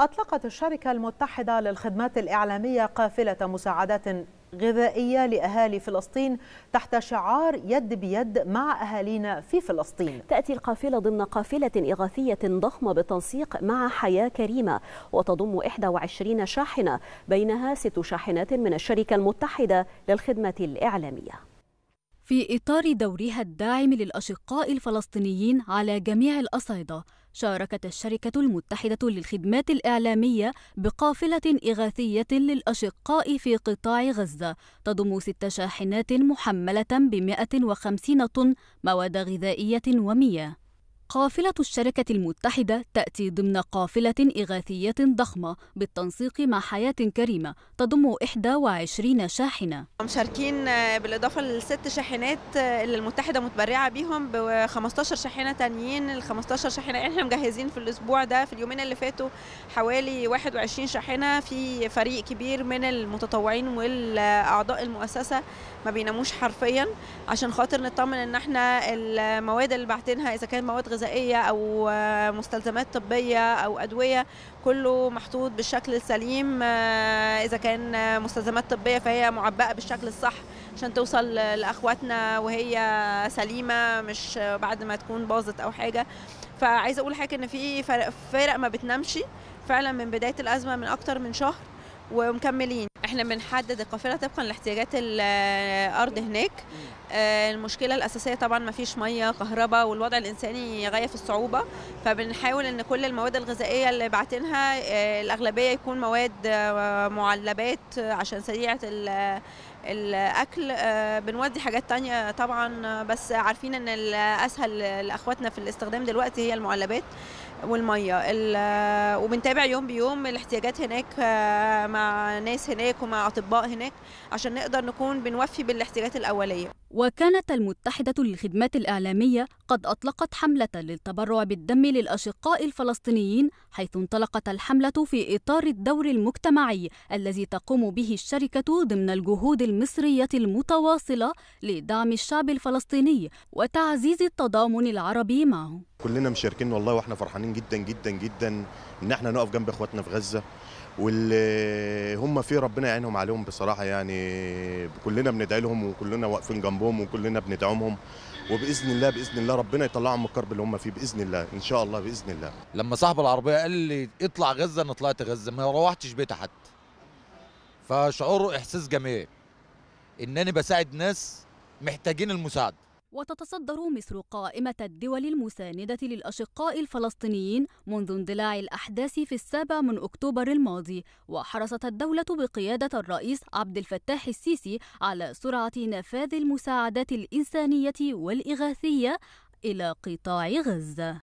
أطلقت الشركة المتحدة للخدمات الإعلامية قافلة مساعدات غذائية لأهالي فلسطين تحت شعار يد بيد مع أهالينا في فلسطين تأتي القافلة ضمن قافلة إغاثية ضخمة بالتنسيق مع حياة كريمة وتضم 21 شاحنة بينها ست شاحنات من الشركة المتحدة للخدمة الإعلامية في إطار دورها الداعم للأشقاء الفلسطينيين على جميع الأصعدة شاركت الشركة المتحدة للخدمات الإعلامية بقافلة إغاثية للأشقاء في قطاع غزة تضم ست شاحنات محملة ب 150 طن مواد غذائية ومياه قافلة الشركة المتحدة تأتي ضمن قافلة إغاثية ضخمة بالتنسيق مع حياة كريمة تضم 21 شاحنة. مشاركين آه، بالإضافة للست شاحنات آه، اللي المتحدة متبرعة بيهم ب 15 شاحنة تانيين، ال 15 شاحنة احنا مجهزين في الأسبوع ده في اليومين اللي فاتوا حوالي 21 شاحنة في فريق كبير من المتطوعين والأعضاء المؤسسة ما بيناموش حرفيا عشان خاطر نطمن إن احنا المواد اللي باعتينها إذا كانت مواد غذائية غذائيه او آه، مستلزمات طبيه او ادويه كله محطوط بالشكل السليم آه، اذا كان مستلزمات طبيه فهي معبأه بالشكل الصح عشان توصل لاخواتنا وهي سليمه مش بعد ما تكون باظت او حاجه فعايزه اقول حاجه ان في فرق ما بتنامش فعلا من بدايه الازمه من اكتر من شهر ومكملين احنا بنحدد القافله طبقا لاحتياجات آه، الارض هناك آه، المشكله الاساسيه طبعا ما فيش ميه كهرباء والوضع الانساني غايه في الصعوبه فبنحاول ان كل المواد الغذائيه اللي باعتينها آه، الاغلبيه يكون مواد آه، معلبات عشان سريعه الاكل بنودي حاجات تانية طبعا بس عارفين ان الاسهل لاخواتنا في الاستخدام دلوقتي هي المعلبات والميه وبنتابع يوم بيوم الاحتياجات هناك مع ناس هناك ومع اطباء هناك عشان نقدر نكون بنوفي بالاحتياجات الاوليه وكانت المتحدة للخدمات الإعلامية قد أطلقت حملة للتبرع بالدم للأشقاء الفلسطينيين حيث انطلقت الحملة في إطار الدور المجتمعي الذي تقوم به الشركة ضمن الجهود المصرية المتواصلة لدعم الشعب الفلسطيني وتعزيز التضامن العربي معه كلنا مشاركين والله واحنا فرحانين جدا جدا جدا ان احنا نقف جنب اخواتنا في غزه واللي هم فيه ربنا يعينهم عليهم بصراحه يعني كلنا بندعي لهم وكلنا واقفين جنبهم وكلنا بندعمهم وباذن الله باذن الله ربنا يطلعهم من الكرب اللي هم فيه باذن الله ان شاء الله باذن الله لما صاحب العربيه قال لي اطلع غزه انا طلعت غزه ما روحتش بيت حتى فشعوره احساس جميل ان انا بساعد ناس محتاجين المساعده وتتصدر مصر قائمة الدول المساندة للأشقاء الفلسطينيين منذ اندلاع الأحداث في السابع من أكتوبر الماضي، وحرصت الدولة بقيادة الرئيس عبد الفتاح السيسي على سرعة نفاذ المساعدات الإنسانية والإغاثية إلى قطاع غزة.